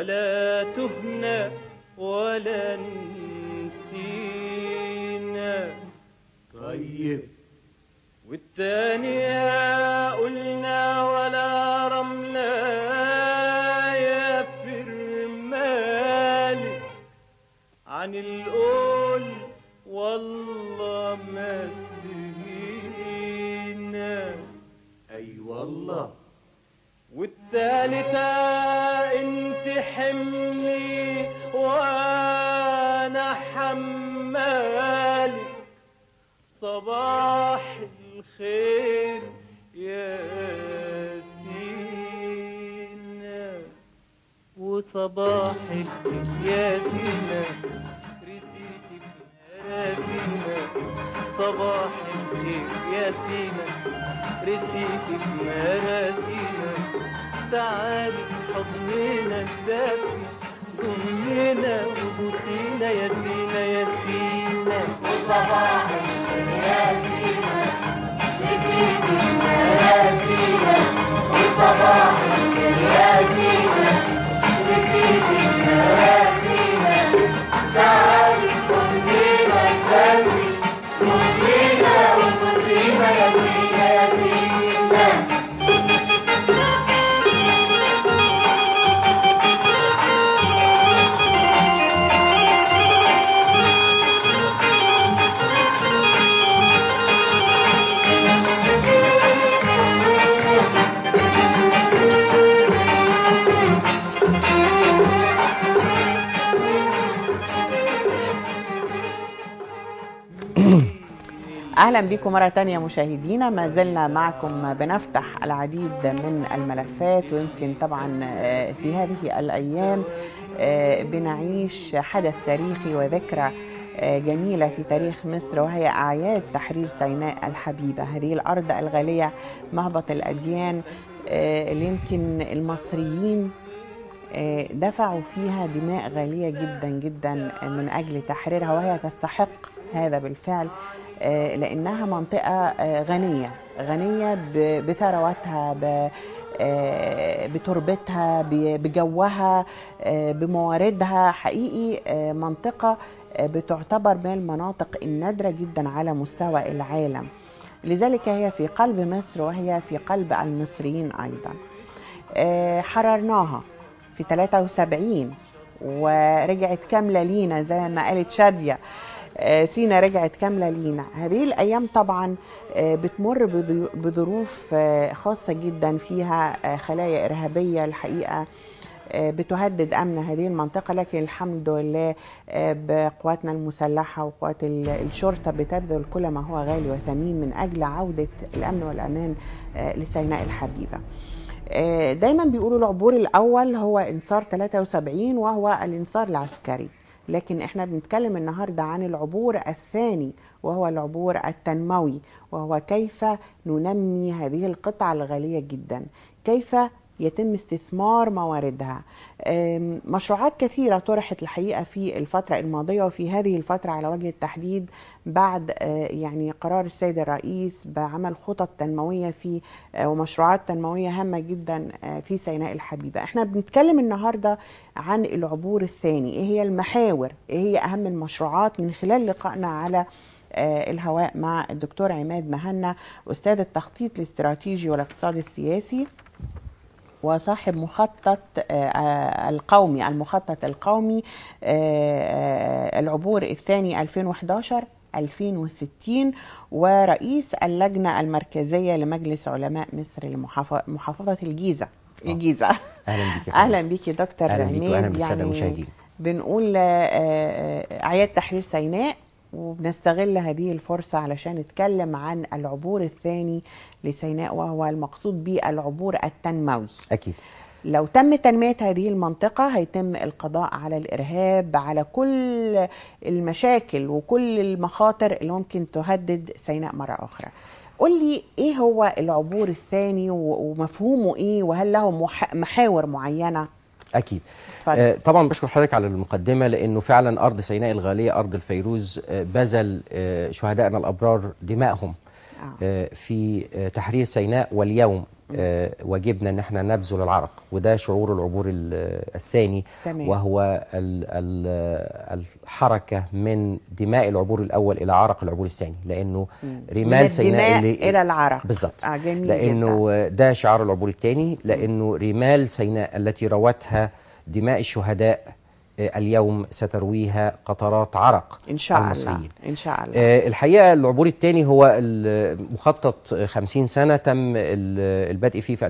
ولا تهنا ولا نسينا طيب والتانية والثالثة انت حملي وانا حمالي صباح الخير يا سينا وصباح الخير يا سينا صباح الخير يا سينا رسيتك مراسينا تعالي حضننا الدافي ضمنا وبوسينا يا سينا يا سينا وصباح الخير يا سينا رسيتك مراسينا وصباح الخير يا سينا اهلا بكم مره تانية مشاهدينا ما زلنا معكم بنفتح العديد من الملفات ويمكن طبعا آه، في هذه الايام آه، بنعيش حدث تاريخي وذكرى آه، جميلة في تاريخ مصر وهي أعياد تحرير سيناء الحبيبة هذه الأرض الغالية مهبط الأديان اللي يمكن المصريين دفعوا فيها دماء غالية جدا جدا من أجل تحريرها وهي تستحق هذا بالفعل آه، لانها منطقه آه، غنيه غنيه بثرواتها آه، بتربتها بجوها بمواردها حقيقي منطقه بتعتبر من المناطق النادره جدا على مستوى العالم لذلك هي في قلب مصر وهي في قلب المصريين ايضا حررناها في 73 ورجعت كامله لينا زي ما قالت شاديه آه، سينا رجعت كامله لينا هذه الايام طبعا آه، بتمر بظروف آه، خاصه جدا فيها خلايا ارهابيه الحقيقه بتهدد امن هذه المنطقه لكن الحمد لله بقواتنا المسلحه وقوات الشرطه بتبذل كل ما هو غالي وثمين من اجل عوده الامن والامان لسيناء الحبيبه. دايما بيقولوا العبور الاول هو انصار 73 وهو الانصار العسكري. لكن احنا بنتكلم النهارده عن العبور الثاني وهو العبور التنموي وهو كيف ننمي هذه القطعه الغاليه جدا كيف يتم استثمار مواردها مشروعات كثيرة طرحت الحقيقة في الفترة الماضية وفي هذه الفترة على وجه التحديد بعد آه، يعني قرار السيد الرئيس بعمل خطط تنموية في آه، ومشروعات تنموية هامة جدا آه، في سيناء الحبيبة احنا بنتكلم النهاردة عن العبور الثاني ايه هي المحاور ايه هي اهم المشروعات من خلال لقائنا على الهواء مع الدكتور عماد مهنا استاذ التخطيط الاستراتيجي والاقتصاد السياسي وصاحب مخطط آه، القومي المخطط القومي آه، آه، العبور الثاني 2011 2060 ورئيس اللجنة المركزية لمجلس علماء مصر لمحافظة الجيزة الجيزة أهلا بك أهلا بك دكتور أهلا بك وأهلا بالسادة يعني المشاهدين بنقول أعياد تحرير سيناء وبنستغل هذه الفرصة علشان نتكلم عن العبور الثاني لسيناء وهو المقصود به العبور التنموي أكيد لو تم تنمية هذه المنطقة هيتم القضاء على الإرهاب على كل المشاكل وكل المخاطر اللي ممكن تهدد سيناء مرة أخرى قول لي إيه هو العبور الثاني ومفهومه إيه وهل له محاور معينة اكيد آه، طبعا بشكر حضرتك على المقدمه لانه فعلا ارض سيناء الغاليه ارض الفيروز آه، بذل آه، شهدائنا الابرار دمائهم في تحرير سيناء واليوم آه، واجبنا ان احنا نبذل العرق وده شعور العبور الثاني تمام. وهو الحركه من دماء العبور الاول الى عرق العبور الثاني لانه رمال سيناء اللي الى العرق بالظبط آه لانه جدا. ده شعار العبور الثاني لانه رمال سيناء التي روتها دماء الشهداء آه، اليوم سترويها قطرات عرق إن شاء المصريين الله. إن شاء الله آه، الحقيقة العبور الثاني هو مخطط 50 سنة تم البدء فيه في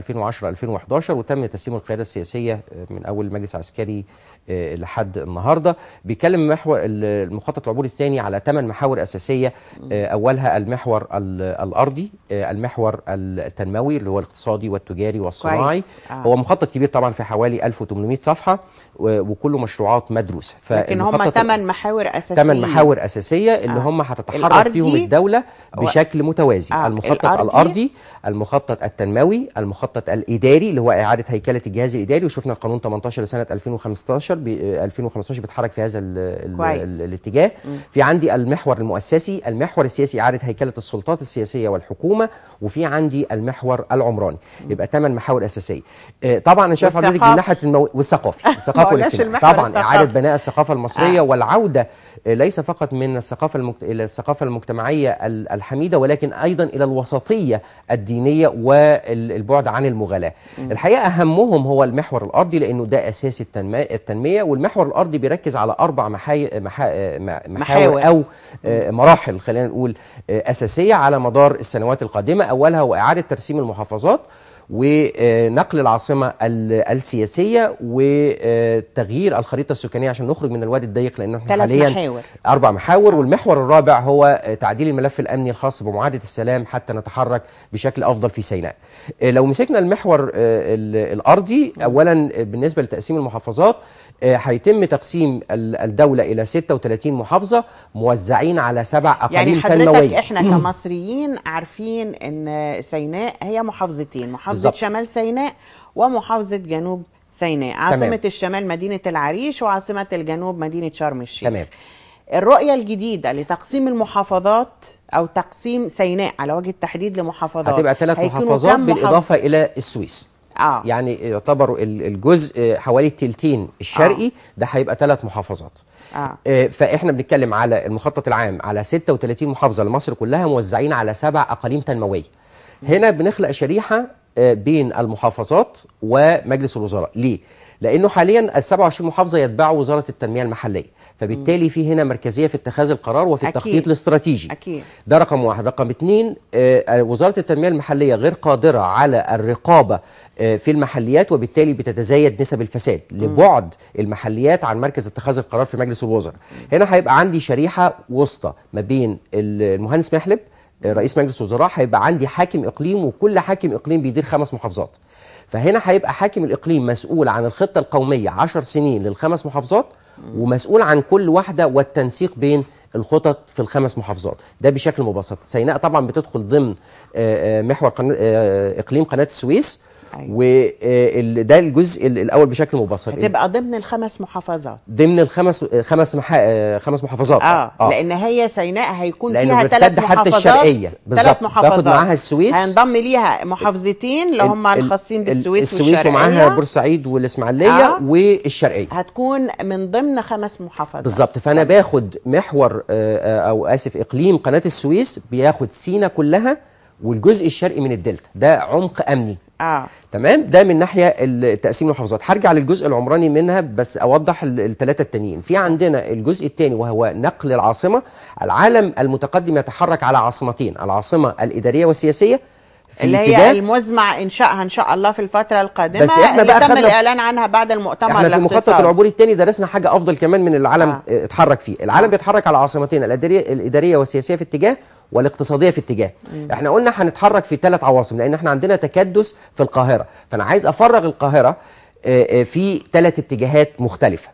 2010-2011 وتم تسليم القيادة السياسية آه، من أول مجلس عسكري آه، لحد النهارده بيتكلم محور المخطط العبوري الثاني على ثمان محاور اساسيه آه، اولها المحور الارضي آه، المحور التنموي اللي هو الاقتصادي والتجاري والصناعي آه. هو مخطط كبير طبعا في حوالي 1800 صفحه وكله مشروعات مدروسه لكن هم ثمان محاور اساسيه ثمان محاور اساسيه اللي آه. هم هتتحرك فيهم الدوله بشكل متوازي آه. المخطط الأرضي. الارضي المخطط التنموي المخطط الاداري اللي هو اعاده هيكله الجهاز الاداري وشفنا القانون 18 لسنه 2015 2015 آه، بيتحرك في هذا الـ الـ الـ الاتجاه مم. في عندي المحور المؤسسي المحور السياسي اعاده هيكله السلطات السياسيه والحكومه وفي عندي المحور العمراني مم. يبقى ثمان محاور اساسيه آه، طبعا انا شايف حضرتك من ناحيه المو... والثقافي الثقافه والاجتماعي طبعا اعاده بناء الثقافه المصريه آه. والعوده آه، ليس فقط من الثقافه المجت... الى الثقافه المجتمعيه الحميده ولكن ايضا الى الوسطيه الدينيه والبعد عن المغالاه الحقيقه اهمهم هو المحور الارضي لانه ده اساس التنميه التنميه والمحور الارضي بيركز على اربع محاي... محا... محاور او آه، مراحل خلينا نقول آه، اساسيه على مدار السنوات القادمه اولها هو اعاده ترسيم المحافظات ونقل العاصمه السياسيه وتغيير آه، الخريطه السكانيه عشان نخرج من الوادي الضيق لان احنا حاليا محاور. اربع محاور والمحور الرابع هو تعديل الملف الامني الخاص بمعاهده السلام حتى نتحرك بشكل افضل في سيناء. لو مسكنا المحور الارضي اولا بالنسبه لتقسيم المحافظات آه، هيتم تقسيم الدولة إلى 36 محافظة موزعين على سبع يعني أقاليم يعني حضرتك إحنا كمصريين عارفين إن سيناء هي محافظتين محافظة بالزبط. شمال سيناء ومحافظة جنوب سيناء عاصمة تمام. الشمال مدينة العريش وعاصمة الجنوب مدينة شرم الشيخ تمام. الرؤية الجديدة لتقسيم المحافظات أو تقسيم سيناء على وجه التحديد لمحافظات هتبقى ثلاث محافظات بالإضافة محافظ... إلى السويس آه. يعني يعتبروا الجزء حوالي التلتين الشرقي آه. ده هيبقى ثلاث محافظات آه. آه. فاحنا بنتكلم على المخطط العام على 36 محافظه لمصر كلها موزعين على سبع اقاليم تنمويه هنا بنخلق شريحه آه، بين المحافظات ومجلس الوزراء ليه لانه حاليا ال 27 محافظه يتبعوا وزاره التنميه المحليه فبالتالي في هنا مركزيه في اتخاذ القرار وفي أكيد. التخطيط الاستراتيجي أكيد. ده رقم واحد رقم اثنين آه، وزاره التنميه المحليه غير قادره على الرقابه آه، في المحليات وبالتالي بتتزايد نسب الفساد لبعد المحليات عن مركز اتخاذ القرار في مجلس الوزراء هنا هيبقى عندي شريحه وسطى ما بين المهندس محلب آه، رئيس مجلس الوزراء هيبقى عندي حاكم اقليم وكل حاكم اقليم بيدير خمس محافظات فهنا هيبقى حاكم الاقليم مسؤول عن الخطه القوميه 10 سنين للخمس محافظات ومسؤول عن كل واحده والتنسيق بين الخطط في الخمس محافظات ده بشكل مبسط سيناء طبعا بتدخل ضمن آه، محور قناة اقليم قناه السويس أيوة. وده الجزء الاول بشكل مبسط هتبقى ضمن الخمس محافظات ضمن الخمس خمس محا... خمس محافظات آه. اه لان هي سيناء هيكون فيها ثلاث محافظات حتى الشرقيه بالظبط باخد معاها السويس هينضم ليها محافظتين اللي هم الخاصين بالسويس السويس والشرقيه ومعاها بورسعيد والاسماعيليه آه. والشرقيه هتكون من ضمن خمس محافظات بالظبط فانا باخد محور آه، آه، او اسف اقليم قناه السويس بياخد سينا كلها والجزء الشرقي من الدلتا ده عمق امني اه تمام ده من ناحيه تقسيم المحافظات هرجع للجزء العمراني منها بس اوضح الثلاثه التانيين في عندنا الجزء الثاني وهو نقل العاصمه العالم المتقدم يتحرك على عاصمتين العاصمه الاداريه والسياسيه اللي هي المزمع انشائها ان شاء الله في الفتره القادمه بس احنا بقى تم الاعلان عنها بعد المؤتمر احنا في مخطط العبوري الثاني درسنا حاجه افضل كمان من اللي العالم آه. آه. اتحرك فيه العالم آه. بيتحرك على عاصمتين الاداريه الاداريه والسياسيه في اتجاه والاقتصاديه في اتجاه م. احنا قلنا هنتحرك في ثلاث عواصم لان احنا عندنا تكدس في القاهره فانا عايز افرغ القاهره آه، آه، في ثلاث اتجاهات مختلفة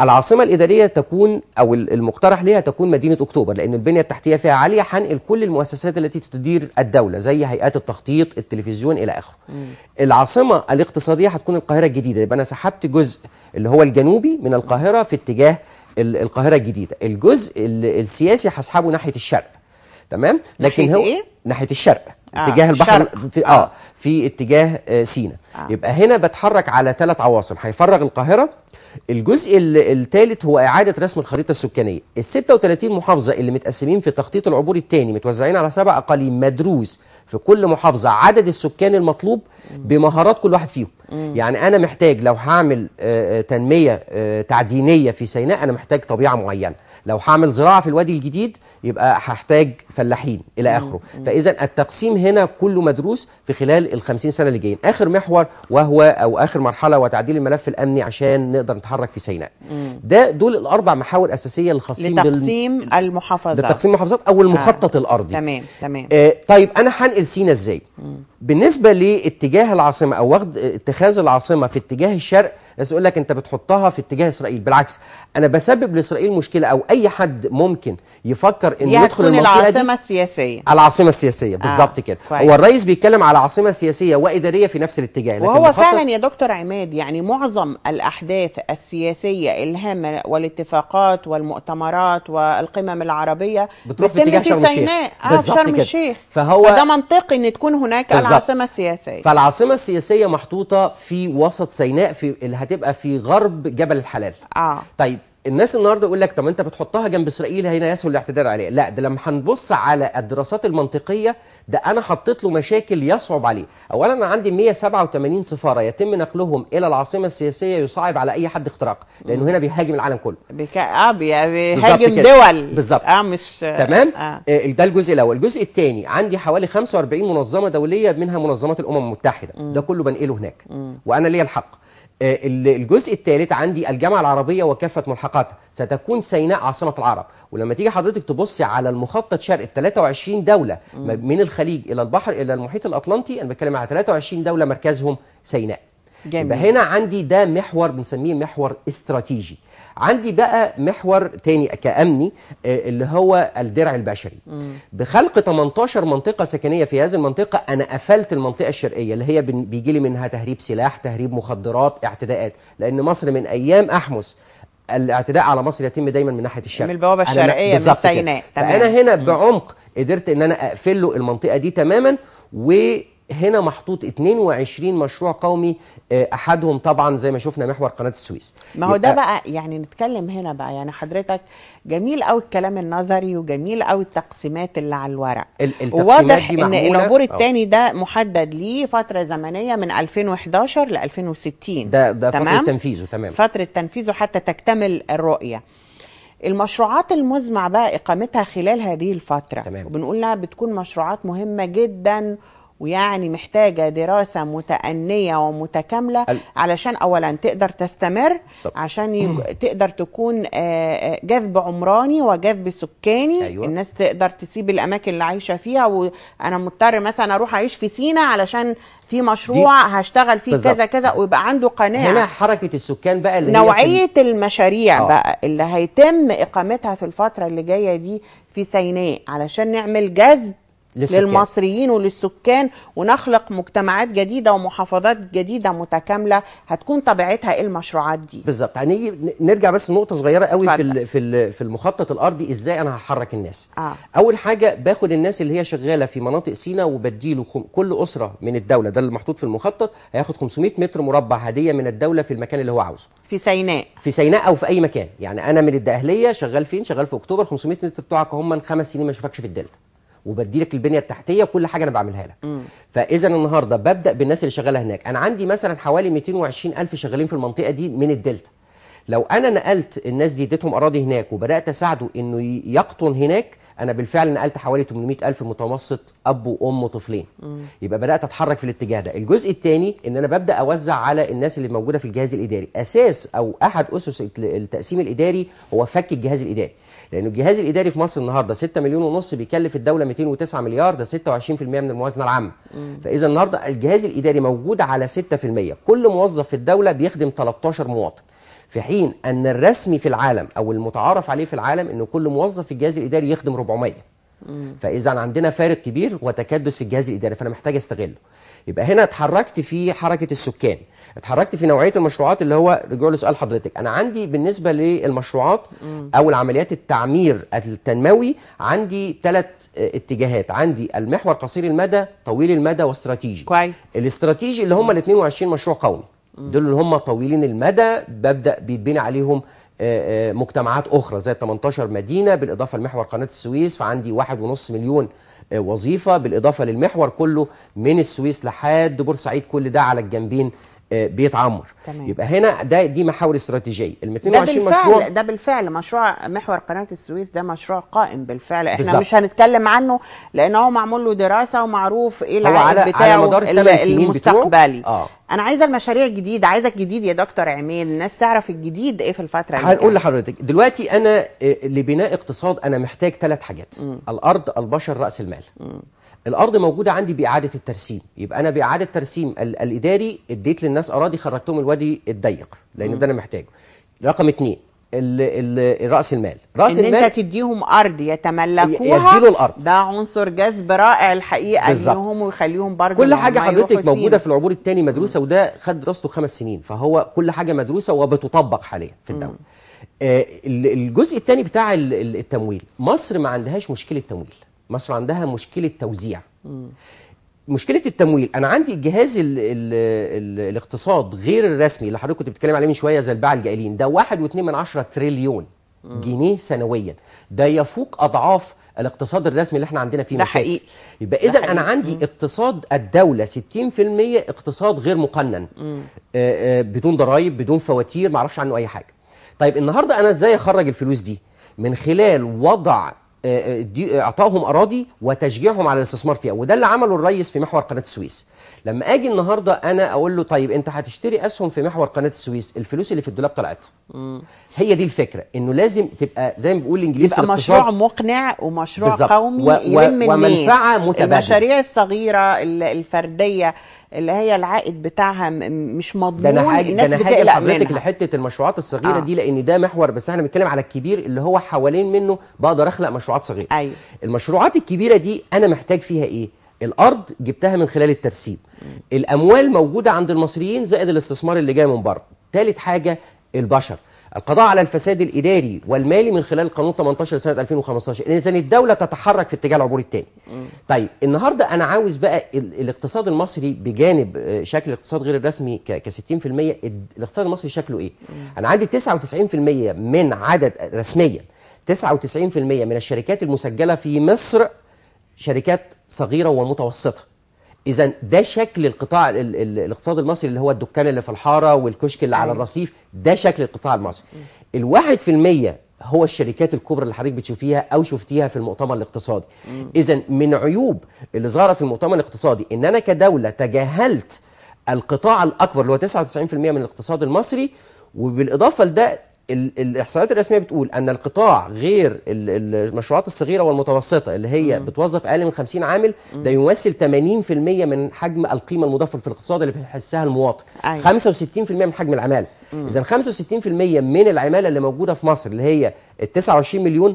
العاصمة الإدارية تكون أو المقترح ليها تكون مدينة أكتوبر لأن البنية التحتية فيها عالية هنقل كل المؤسسات التي تدير الدولة زي هيئات التخطيط التلفزيون إلى آخره العاصمة الاقتصادية هتكون القاهرة الجديدة يبقى أنا سحبت جزء اللي هو الجنوبي من القاهرة في اتجاه القاهرة الجديدة الجزء السياسي هسحبه ناحية الشرق تمام لكن ناحية هو إيه؟ ناحية الشرق آه، اتجاه البحر في آه. في اتجاه آه، سينا آه. يبقى هنا بتحرك على ثلاث عواصم هيفرغ القاهره الجزء الثالث هو اعاده رسم الخريطه السكانيه ال 36 محافظه اللي متقسمين في تخطيط العبور الثاني متوزعين على سبع اقاليم مدروس في كل محافظه عدد السكان المطلوب بمهارات كل واحد فيهم يعني انا محتاج لو هعمل آه، تنميه تعدينيه في سيناء انا محتاج طبيعه معينه لو هعمل زراعه في الوادي الجديد يبقى هحتاج فلاحين الى اخره فاذا التقسيم هنا كله مدروس في خلال ال 50 سنه اللي جايين اخر محور وهو او اخر مرحله وتعديل الملف الامني عشان نقدر نتحرك في سيناء ده دول الاربع محاور اساسيه الخاصين لتقسيم بال... المحافظات لتقسيم المحافظات او المخطط آه. الارضي تمام تمام آه طيب انا هنقل سيناء ازاي بالنسبه لاتجاه العاصمه او واخد اتخاذ العاصمه في اتجاه الشرق الناس يقول لك انت بتحطها في اتجاه اسرائيل بالعكس انا بسبب لاسرائيل مشكله او اي حد ممكن يفكر انه يدخل المنطقه العاصمه دي السياسيه العاصمه السياسيه بالظبط آه. كده هو الرئيس بيتكلم على عاصمه سياسيه واداريه في نفس الاتجاه لكن وهو فعلا يا دكتور عماد يعني معظم الاحداث السياسيه الهامه والاتفاقات والمؤتمرات والقمم العربيه بتروح في اتجاه شرم الشيخ اه في شرم الشيخ فهو فده منطقي ان تكون هناك بالزبط. العاصمه السياسيه فالعاصمه السياسيه محطوطه في وسط سيناء في هتبقى في غرب جبل الحلال اه طيب الناس النهارده يقول لك طب انت بتحطها جنب اسرائيل هنا يسهل الاعتداء عليها لا ده لما هنبص على الدراسات المنطقيه ده انا حطيت له مشاكل يصعب عليه اولا انا عندي 187 سفاره يتم نقلهم الى العاصمه السياسيه يصعب على اي حد اختراق لانه هنا بيهاجم العالم كله بك... اه, آه، بيهاجم دول بالظبط اه مش تمام آه. آه. ده الجزء الاول الجزء الثاني عندي حوالي 45 منظمه دوليه منها منظمات الامم المتحده م. ده كله بنقله هناك م. وانا ليا الحق آه، الجزء الثالث عندي الجامعه العربيه وكافه ملحقاتها ستكون سيناء عاصمه العرب ولما تيجي حضرتك تبص على المخطط شرق في 23 دوله من الخليج الى البحر الى المحيط الاطلنطي انا بتكلم على 23 دوله مركزهم سيناء جميل. هنا عندي ده محور بنسميه محور استراتيجي عندي بقى محور تاني كأمني آه، اللي هو الدرع البشري بخلق 18 منطقة سكنية في هذه المنطقة أنا قفلت المنطقة الشرقية اللي هي بيجي لي منها تهريب سلاح تهريب مخدرات اعتداءات لأن مصر من أيام أحمس الاعتداء على مصر يتم دايما من ناحيه الشرق من البوابه الشرقيه من سيناء تمام فانا هنا بعمق قدرت ان انا اقفل له المنطقه دي تماما و هنا محطوط 22 مشروع قومي آه، احدهم طبعا زي ما شفنا محور قناه السويس ما هو ده بقى يعني نتكلم هنا بقى يعني حضرتك جميل قوي الكلام النظري وجميل قوي التقسيمات اللي على الورق واضح ان العبور آه. الثاني ده محدد ليه فتره زمنيه من 2011 ل 2060 ده ده تمام؟ فتره تنفيذه تمام فتره تنفيذه حتى تكتمل الرؤيه المشروعات المزمع بقى اقامتها خلال هذه الفتره تمام. وبنقول لها بتكون مشروعات مهمه جدا ويعني محتاجة دراسة متأنية ومتكاملة علشان أولا تقدر تستمر عشان تقدر تكون آه، آه، جذب عمراني وجذب سكاني أيوة. الناس تقدر تسيب الأماكن اللي عايشة فيها وأنا مضطر مثلا أروح أعيش في سينا علشان في مشروع هشتغل فيه بالزبط. كذا كذا ويبقى عنده قناعة هنا حركة السكان بقى اللي نوعية في... المشاريع أوه. بقى اللي هيتم إقامتها في الفترة اللي جاية دي في سيناء علشان نعمل جذب للسكان. للمصريين وللسكان ونخلق مجتمعات جديده ومحافظات جديده متكامله هتكون طبيعتها ايه المشروعات دي بالظبط هنيجي يعني نرجع بس لنقطه صغيره قوي فضل. في في في المخطط الارضي ازاي انا هحرك الناس آه. اول حاجه باخد الناس اللي هي شغاله في مناطق سينا وبديله خم... كل اسره من الدوله ده اللي محطوط في المخطط هياخد 500 متر مربع هديه من الدوله في المكان اللي هو عاوزه في سيناء في سيناء او في اي مكان يعني انا من الدقهليه شغال فين شغال في اكتوبر 500 متر بتوعك هم من خمس سنين ما اشوفكش في الدلتا وبدي لك البنيه التحتيه وكل حاجه انا بعملها لك فاذا النهارده ببدا بالناس اللي شغاله هناك انا عندي مثلا حوالي 220 الف شغالين في المنطقه دي من الدلتا لو انا نقلت الناس دي اديتهم اراضي هناك وبدات اساعده انه يقطن هناك انا بالفعل نقلت حوالي 800 الف متوسط اب وام وطفلين يبقى بدات اتحرك في الاتجاه ده الجزء الثاني ان انا ببدا اوزع على الناس اللي موجوده في الجهاز الاداري اساس او احد اسس التقسيم الاداري هو فك الجهاز الاداري لان الجهاز الاداري في مصر النهارده 6 مليون ونص بيكلف الدوله 209 مليار ده 26% من الموازنه العامه فاذا النهارده الجهاز الاداري موجود على 6% كل موظف في الدوله بيخدم 13 مواطن في حين ان الرسمي في العالم او المتعارف عليه في العالم ان كل موظف في الجهاز الاداري يخدم 400 فاذا عندنا فارق كبير وتكدس في الجهاز الاداري فانا محتاج استغله يبقى هنا اتحركت في حركه السكان اتحركت في نوعيه المشروعات اللي هو رجوع لسؤال حضرتك انا عندي بالنسبه للمشروعات او العمليات التعمير التنموي عندي ثلاث آه، اتجاهات عندي المحور قصير المدى طويل المدى واستراتيجي كويس الاستراتيجي اللي هم ال 22 مشروع قومي دول اللي هم طويلين المدى ببدا بيتبني عليهم آه، آه، مجتمعات اخرى زي 18 مدينه بالاضافه لمحور قناه السويس فعندي 1.5 مليون آه، وظيفه بالاضافه للمحور كله من السويس لحد بورسعيد كل ده على الجنبين آه، بيتعمر تمام. يبقى هنا ده دي محاور استراتيجيه ال 22 ده بالفعل مشروع ده بالفعل مشروع محور قناه السويس ده مشروع قائم بالفعل احنا بالزبط. مش هنتكلم عنه لان هو معمول له دراسه ومعروف ايه العائد بتاعه على مدار سنين المستقبلي آه. انا عايزه المشاريع الجديده عايزك الجديد يا دكتور عماد الناس تعرف الجديد ايه في الفتره اللي هنقول لحضرتك دلوقتي انا آه، لبناء اقتصاد انا محتاج ثلاث حاجات م. الارض البشر راس المال م. الارض موجوده عندي باعاده الترسيم يبقى انا باعاده ترسيم الاداري اديت للناس اراضي خرجتهم الوادي الضيق لان ده انا محتاجه رقم اثنين راس المال راس إن المال انت تديهم ارض يتملكوها يديله الارض ده عنصر جذب رائع الحقيقه بالزبط. ليهم ويخليهم برضه كل حاجه حضرتك موجوده في العبور الثاني مدروسه وده خد دراسته خمس سنين فهو كل حاجه مدروسه وبتطبق حاليا في الدوله آه الجزء الثاني بتاع التمويل مصر ما عندهاش مشكله تمويل مصر عندها مشكله توزيع م. مشكله التمويل انا عندي الجهاز ال ال الـ الاقتصاد غير الرسمي اللي حضرتك كنت بتتكلم عليه من شويه زي الباع الجائلين ده 1.2 من عشرة تريليون جنيه سنويا ده يفوق اضعاف الاقتصاد الرسمي اللي احنا عندنا فيه ده حقيقي يبقى اذا انا عندي مم. اقتصاد الدوله 60% اقتصاد غير مقنن آآ آآ آه، آه، بدون ضرائب بدون فواتير ما اعرفش عنه اي حاجه طيب النهارده انا ازاي اخرج الفلوس دي من خلال وضع آه، آه، آه، اعطائهم اراضي وتشجيعهم على الاستثمار فيها وده اللي عمله الريس في محور قناه السويس لما اجي النهارده انا اقول له طيب انت هتشتري اسهم في محور قناه السويس الفلوس اللي في الدولاب طلعت هي دي الفكره انه لازم تبقى زي ما بيقول الانجليزي يبقى مشروع مقنع ومشروع بالزبط. قومي و... يلم الناس ومنفعه متبادله المشاريع الصغيره الفرديه اللي هي العائد بتاعها مش مضمون ده انا حاجه الناس ده انا حاجه لحضرتك لحته المشروعات الصغيره آه. دي لان ده محور بس احنا بنتكلم على الكبير اللي هو حوالين منه بقدر اخلق مشروعات صغيره أيوه. المشروعات الكبيره دي انا محتاج فيها ايه الارض جبتها من خلال الترسيب الاموال موجوده عند المصريين زائد الاستثمار اللي جاي من بره ثالث حاجه البشر القضاء على الفساد الاداري والمالي من خلال القانون 18 سنه 2015 اذا الدوله تتحرك في اتجاه العبور الثاني طيب النهارده انا عاوز بقى الاقتصاد المصري بجانب آه، شكل الاقتصاد غير الرسمي ك 60% الاقتصاد المصري شكله ايه مم. انا عندي 99% من عدد رسميا 99% من الشركات المسجله في مصر شركات صغيره ومتوسطه اذا ده شكل القطاع الاقتصاد المصري اللي هو الدكان اللي في الحاره والكشك اللي على أيوه. الرصيف ده شكل القطاع المصري ال1% هو الشركات الكبرى اللي حضرتك بتشوفيها او شفتيها في المؤتمر الاقتصادي اذا من عيوب اللي ظهرت في المؤتمر الاقتصادي ان انا كدوله تجاهلت القطاع الاكبر اللي هو 99% من الاقتصاد المصري وبالاضافه لده الاحصائيات الرسميه بتقول ان القطاع غير المشروعات الصغيره والمتوسطه اللي هي مم. بتوظف اقل من 50 عامل مم. ده يمثل 80% من حجم القيمه المضافه في الاقتصاد اللي بيحسها المواطن أيوة. 65% من حجم العماله اذا 65% من العماله اللي موجوده في مصر اللي هي ال 29 مليون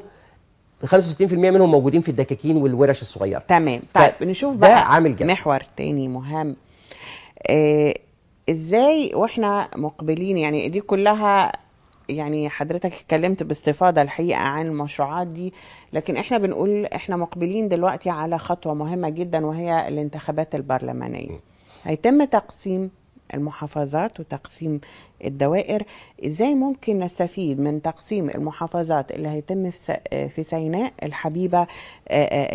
65% منهم موجودين في الدكاكين والورش الصغيره تمام طيب نشوف بقى عامل محور تاني مهم إيه ازاي واحنا مقبلين يعني دي كلها يعني حضرتك اتكلمت باستفاضه الحقيقه عن المشروعات دي لكن احنا بنقول احنا مقبلين دلوقتي على خطوه مهمه جدا وهي الانتخابات البرلمانيه هيتم تقسيم المحافظات وتقسيم الدوائر ازاي ممكن نستفيد من تقسيم المحافظات اللي هيتم في سيناء الحبيبة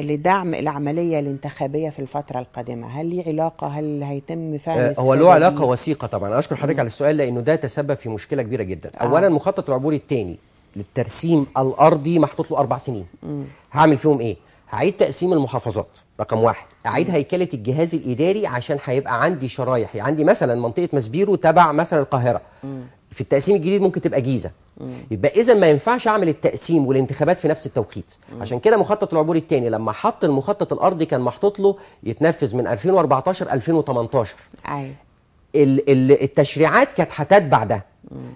لدعم العملية الانتخابية في الفترة القادمة هل ليه علاقة هل هيتم فعلا آه، هو له علاقة وثيقة طبعا أشكر حضرتك على السؤال لأنه ده تسبب في مشكلة كبيرة جدا آه. أولا المخطط العبوري الثاني للترسيم الأرضي محطوط له أربع سنين م. هعمل فيهم إيه هعيد تقسيم المحافظات رقم واحد اعيد هيكله الجهاز الاداري عشان هيبقى عندي شرايح يعني عندي مثلا منطقه مسبيرو تبع مثلا القاهره في التقسيم الجديد ممكن تبقى جيزه يبقى اذا ما ينفعش اعمل التقسيم والانتخابات في نفس التوقيت عشان كده مخطط العبور الثاني لما حط المخطط الارضي كان محطوط له يتنفذ من 2014 2018 ايوه التشريعات كانت هتتبع ده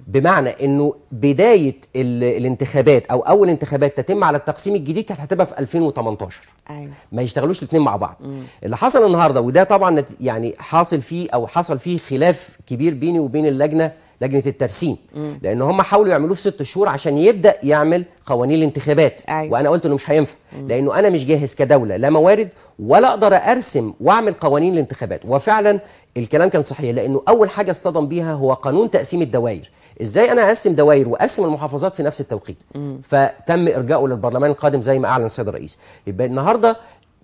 بمعنى انه بدايه الانتخابات او اول انتخابات تتم على التقسيم الجديد كانت هتبقى في 2018 ايوه ما يشتغلوش الاثنين مع بعض مم. اللي حصل النهارده وده طبعا يعني حاصل فيه او حصل فيه خلاف كبير بيني وبين اللجنه لجنه الترسيم لان هم حاولوا يعملوه في ست شهور عشان يبدا يعمل قوانين الانتخابات أيوة. وانا قلت انه مش هينفع لانه انا مش جاهز كدوله لا موارد ولا اقدر ارسم واعمل قوانين الانتخابات وفعلا الكلام كان صحيح لانه اول حاجه اصطدم بيها هو قانون تقسيم الدوائر ازاي انا اقسم دوائر واقسم المحافظات في نفس التوقيت فتم ارجاؤه للبرلمان القادم زي ما اعلن السيد الرئيس يبقى النهارده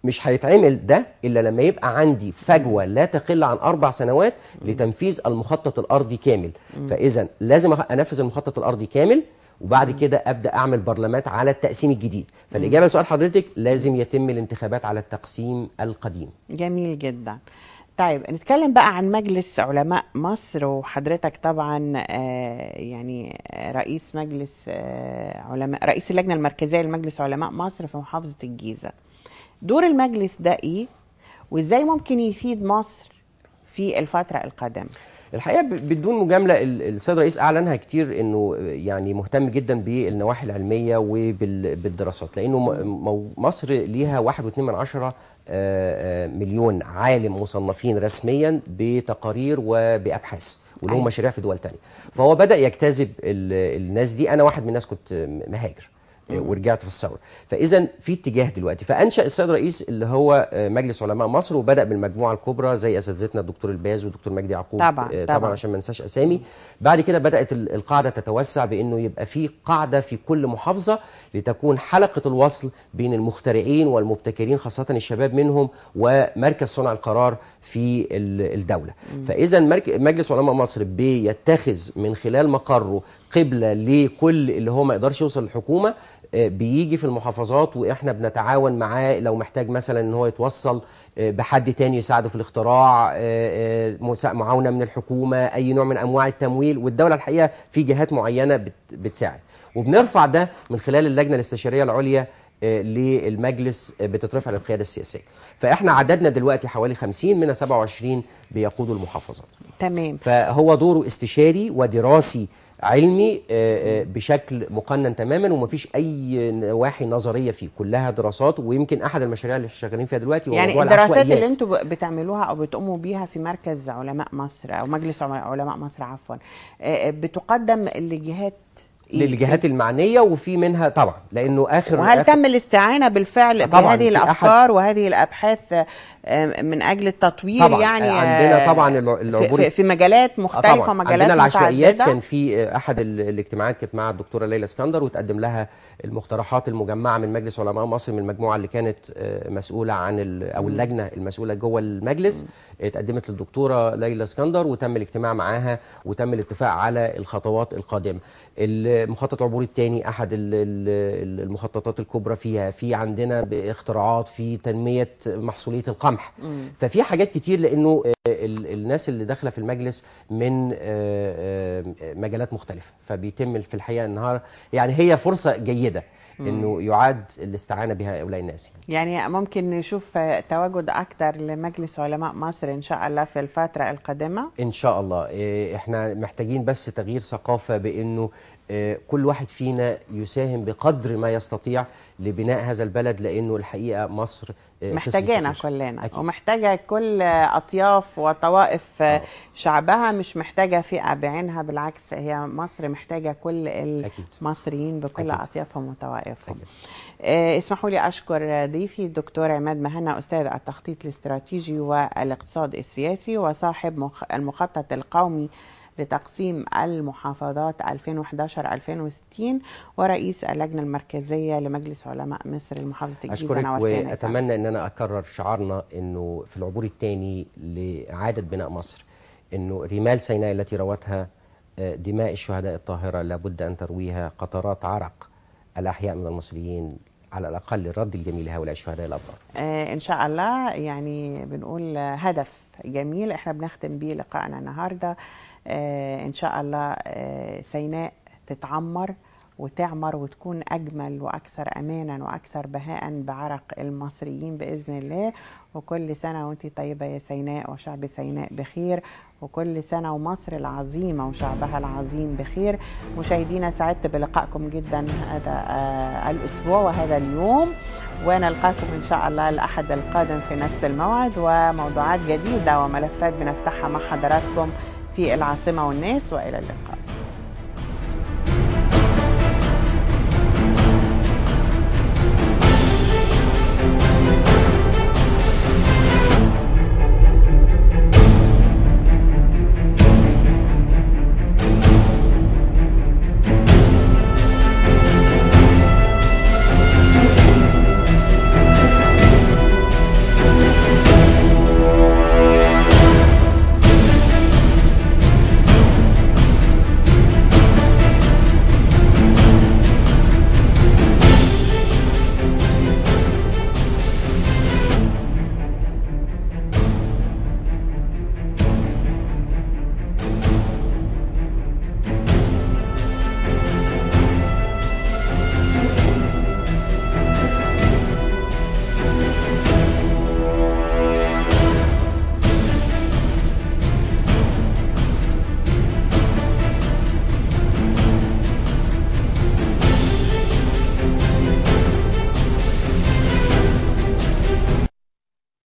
مش هيتعمل ده الا لما يبقى عندي فجوه لا تقل عن اربع سنوات لتنفيذ المخطط الارضي كامل فاذا لازم انفذ المخطط الارضي كامل وبعد كده ابدا اعمل برلمات على التقسيم الجديد فالاجابه لسؤال حضرتك لازم يتم الانتخابات على التقسيم القديم جميل جدا طيب نتكلم بقى عن مجلس علماء مصر وحضرتك طبعا آه يعني رئيس مجلس آه علماء رئيس اللجنه المركزيه لمجلس علماء مصر في محافظه الجيزه دور المجلس ده ايه وازاي ممكن يفيد مصر في الفتره القادمه الحقيقه بدون مجامله السيد الرئيس اعلنها كتير انه يعني مهتم جدا بالنواحي العلميه وبالدراسات لانه مصر ليها 1.2 آه، آه، مليون عالم مصنفين رسميا بتقارير وبابحاث ولهم أيوة. مشاريع في دول تانية فهو بدا يجتذب الناس دي انا واحد من الناس كنت مهاجر آه، ورجعت في الثوره فاذا في اتجاه دلوقتي فانشا السيد الرئيس اللي هو آه، مجلس علماء مصر وبدا بالمجموعه الكبرى زي اساتذتنا الدكتور الباز والدكتور مجدي يعقوب طبعا, آه، طبعا طبعا عشان ما ننساش اسامي بعد كده بدات القاعده تتوسع بانه يبقى في قاعده في كل محافظه لتكون حلقه الوصل بين المخترعين والمبتكرين خاصه الشباب منهم ومركز صنع القرار في الدوله فاذا مجلس علماء مصر بيتخذ من خلال مقره قبله لكل اللي هو ما يقدرش يوصل للحكومه آه، بيجي في المحافظات واحنا بنتعاون معاه لو محتاج مثلا ان هو يتوصل آه، بحد تاني يساعده في الاختراع آه، معاونه من الحكومه اي نوع من انواع التمويل والدوله الحقيقه في جهات معينه بتساعد وبنرفع ده من خلال اللجنه الاستشاريه العليا للمجلس بتترفع للقياده السياسيه فاحنا عددنا دلوقتي حوالي 50 من 27 بيقودوا المحافظات تمام فهو دوره استشاري ودراسي علمي آه، آه، بشكل مقنن تماما ومفيش اي نواحي نظريه فيه كلها دراسات ويمكن احد المشاريع اللي شغالين فيها دلوقتي يعني الدراسات اللي انتم بتعملوها او بتقوموا بيها في مركز علماء مصر او مجلس علماء مصر عفوا آه، بتقدم لجهات إيه. للجهات المعنيه وفي منها طبعا لانه اخر وهل آخر تم الاستعانه بالفعل بهذه الافكار وهذه الابحاث آه، من اجل التطوير طبعا يعني آه، عندنا طبعا العبور في, في مجالات آه، مختلفه طبعا مجالات عندنا العشوائيات كان في احد الاجتماعات كانت مع الدكتوره ليلى اسكندر وتقدم لها المقترحات المجمعه من مجلس علماء مصر من المجموعه اللي كانت مسؤوله عن او اللجنه المسؤوله جوه المجلس اتقدمت للدكتوره ليلى اسكندر وتم الاجتماع معاها وتم الاتفاق على الخطوات القادمه مخطط عبور الثاني احد المخططات الكبرى فيها في عندنا اختراعات في تنميه محصوليه القمح ففي حاجات كتير لانه آه، الناس اللي داخله في المجلس من آه، آه، مجالات مختلفه فبيتم في الحقيقه النهار يعني هي فرصه جيده انه يعاد الاستعانه بهؤلاء الناس يعني ممكن نشوف تواجد اكثر لمجلس علماء مصر ان شاء الله في الفتره القادمه ان شاء الله إيه، احنا محتاجين بس تغيير ثقافه بانه آه، كل واحد فينا يساهم بقدر ما يستطيع لبناء هذا البلد لانه الحقيقه مصر آه، محتاجانا كلنا أكيد. ومحتاجه كل اطياف وطوائف أوه. شعبها مش محتاجه فئه بعينها بالعكس هي مصر محتاجه كل المصريين بكل أكيد. اطيافهم وطوائفهم أكيد. آه، اسمحوا لي اشكر ضيفي الدكتور عماد مهنا استاذ التخطيط الاستراتيجي والاقتصاد السياسي وصاحب المخطط القومي لتقسيم المحافظات 2011-2060 ورئيس اللجنة المركزية لمجلس علماء مصر لمحافظة الجيزة أشكرك وأتمنى أن أنا أكرر شعارنا أنه في العبور الثاني لإعادة بناء مصر أنه رمال سيناء التي روتها آه، دماء الشهداء الطاهرة لابد أن ترويها قطرات عرق الأحياء من المصريين على الأقل الرد الجميل لهؤلاء الشهداء الأبرار آه إن شاء الله يعني بنقول هدف جميل احنا بنختم به لقاءنا النهاردة آه، ان شاء الله آه، سيناء تتعمر وتعمر وتكون أجمل وأكثر أمانا وأكثر بهاء بعرق المصريين بإذن الله وكل سنة وانت طيبة يا سيناء وشعب سيناء بخير وكل سنة ومصر العظيمة وشعبها العظيم بخير مشاهدينا سعدت بلقائكم جدا هذا آه، الأسبوع وهذا اليوم ونلقاكم إن شاء الله الأحد القادم في نفس الموعد وموضوعات جديدة وملفات بنفتحها مع حضراتكم في العاصمة والناس وإلى اللقاء